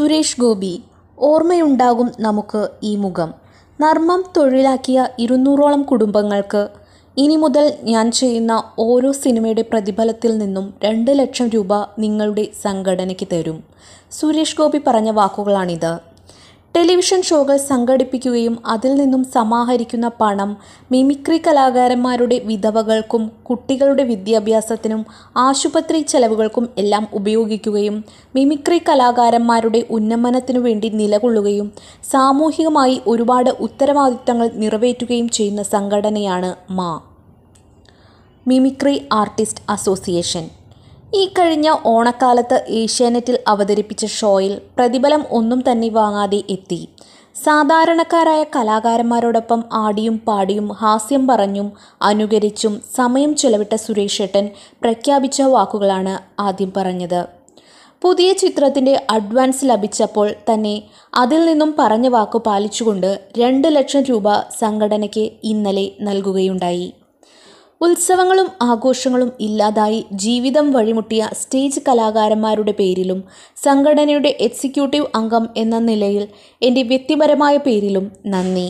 സുരേഷ് ഗോപി ഓർമ്മയുണ്ടാകും നമുക്ക് ഈ മുഖം നർമ്മം തൊഴിലാക്കിയ ഇരുന്നൂറോളം കുടുംബങ്ങൾക്ക് ഇനി മുതൽ ഞാൻ ചെയ്യുന്ന ഓരോ സിനിമയുടെ പ്രതിഫലത്തിൽ നിന്നും രണ്ട് ലക്ഷം രൂപ നിങ്ങളുടെ സംഘടനയ്ക്ക് തരും സുരേഷ് ഗോപി പറഞ്ഞ വാക്കുകളാണിത് ടെലിവിഷൻ ഷോകൾ സംഘടിപ്പിക്കുകയും അതിൽ നിന്നും സമാഹരിക്കുന്ന പണം മിമിക്രി കലാകാരന്മാരുടെ വിധവകൾക്കും കുട്ടികളുടെ വിദ്യാഭ്യാസത്തിനും ആശുപത്രി ചെലവുകൾക്കും എല്ലാം ഉപയോഗിക്കുകയും മിമിക്രി കലാകാരന്മാരുടെ ഉന്നമനത്തിനു വേണ്ടി നിലകൊള്ളുകയും സാമൂഹികമായി ഒരുപാട് ഉത്തരവാദിത്തങ്ങൾ നിറവേറ്റുകയും ചെയ്യുന്ന സംഘടനയാണ് മാ മിമിക്രി ആർട്ടിസ്റ്റ് അസോസിയേഷൻ ഈ കഴിഞ്ഞ ഓണക്കാലത്ത് ഏഷ്യാനെറ്റിൽ അവതരിപ്പിച്ച ഷോയിൽ പ്രതിഫലം ഒന്നും തന്നെ വാങ്ങാതെ എത്തി സാധാരണക്കാരായ കലാകാരന്മാരോടൊപ്പം ആടിയും പാടിയും ഹാസ്യം പറഞ്ഞും അനുകരിച്ചും സമയം ചെലവിട്ട ഏട്ടൻ പ്രഖ്യാപിച്ച വാക്കുകളാണ് ആദ്യം പറഞ്ഞത് പുതിയ ചിത്രത്തിൻ്റെ അഡ്വാൻസ് ലഭിച്ചപ്പോൾ തന്നെ അതിൽ നിന്നും പറഞ്ഞ വാക്ക് പാലിച്ചുകൊണ്ട് രണ്ട് ലക്ഷം രൂപ സംഘടനയ്ക്ക് ഇന്നലെ നൽകുകയുണ്ടായി ഉത്സവങ്ങളും ആഘോഷങ്ങളും ഇല്ലാതായി ജീവിതം വഴിമുട്ടിയ സ്റ്റേജ് കലാകാരന്മാരുടെ പേരിലും സംഘടനയുടെ എക്സിക്യൂട്ടീവ് അംഗം എന്ന നിലയിൽ എൻ്റെ വ്യക്തിപരമായ പേരിലും നന്ദി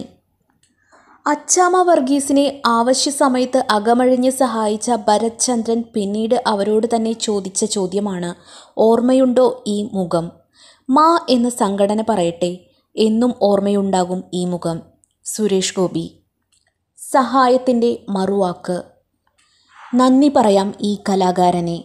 അച്ചാമ വർഗീസിനെ ആവശ്യ സമയത്ത് അകമഴിഞ്ഞ് സഹായിച്ച ഭരത് ചന്ദ്രൻ പിന്നീട് അവരോട് തന്നെ ചോദിച്ച ചോദ്യമാണ് ഓർമ്മയുണ്ടോ ഈ മുഖം മാ എന്ന സംഘടന പറയട്ടെ എന്നും ഓർമ്മയുണ്ടാകും ഈ മുഖം സുരേഷ് ഗോപി സഹായത്തിൻ്റെ മറുവാക്ക് നന്ദി പറയാം ഈ കലാകാരനെ